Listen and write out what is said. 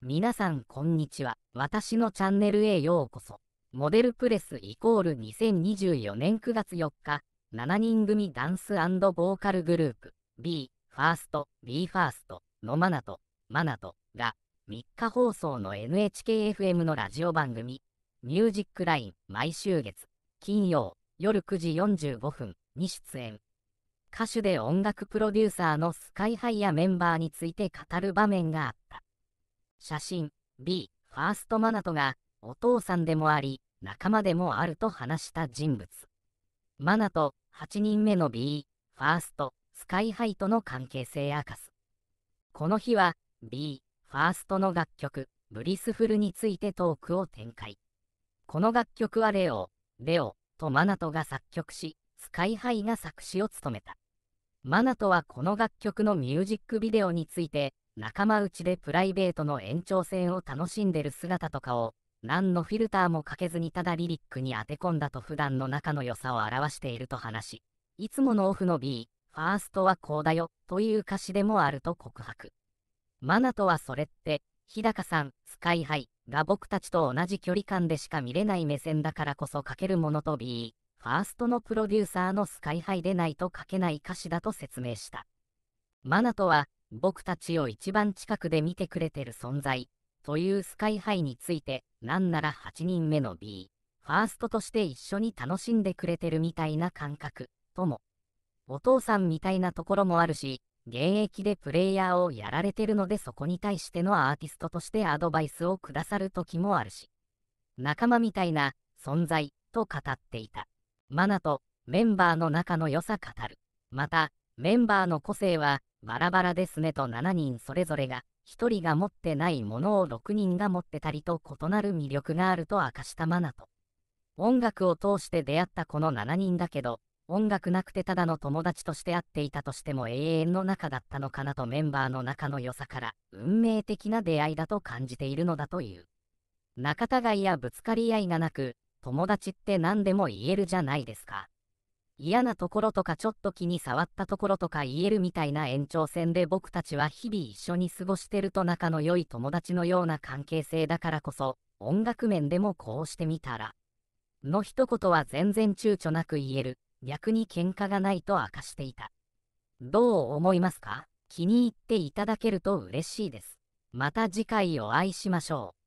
皆さんこんにちは。私のチャンネルへようこそ。モデルプレスイコール2024年9月4日、7人組ダンスボーカルグループ B、ファースト、B ファーストのマナとマナとが3日放送の NHKFM のラジオ番組ミュージックライン毎週月、金曜夜9時45分に出演。歌手で音楽プロデューサーのスカイハイやメンバーについて語る場面があった。写真 B ファーストマナトがお父さんでもあり仲間でもあると話した人物マナト8人目の B ファーストスカイハイとの関係性明かすこの日は B ファーストの楽曲ブリスフルについてトークを展開この楽曲はレオレオとマナトが作曲しスカイハイが作詞を務めたマナトはこの楽曲のミュージックビデオについて仲間内でプライベートの延長戦を楽しんでる姿とかを、何のフィルターもかけずにただリリックに当て込んだと普段の仲の良さを表していると話し、いつものオフの B、ファーストはこうだよ、という歌詞でもあると告白。マナとはそれって、日高さん、スカイハイが僕たちと同じ距離感でしか見れない目線だからこそ書けるものと B、ファーストのプロデューサーのスカイハイでないと書けない歌詞だと説明した。マナとは、僕たちを一番近くで見てくれてる存在、というスカイハイについて、なんなら8人目の B、ファーストとして一緒に楽しんでくれてるみたいな感覚、とも。お父さんみたいなところもあるし、現役でプレイヤーをやられてるのでそこに対してのアーティストとしてアドバイスをくださる時もあるし、仲間みたいな存在と語っていた。マナとメンバーの仲の良さ語る。また、メンバーの個性はバラバラですねと7人それぞれが、1人が持ってないものを6人が持ってたりと異なる魅力があると明かしたマナと。音楽を通して出会ったこの7人だけど、音楽なくてただの友達として会っていたとしても永遠の仲だったのかなとメンバーの仲の良さから、運命的な出会いだと感じているのだという。仲違いやぶつかり合いがなく、友達って何でも言えるじゃないですか。嫌なところとかちょっと気に触ったところとか言えるみたいな延長線で僕たちは日々一緒に過ごしてると仲の良い友達のような関係性だからこそ音楽面でもこうしてみたらの一言は全然躊躇なく言える逆に喧嘩がないと明かしていたどう思いますか気に入っていただけると嬉しいですまた次回お会いしましょう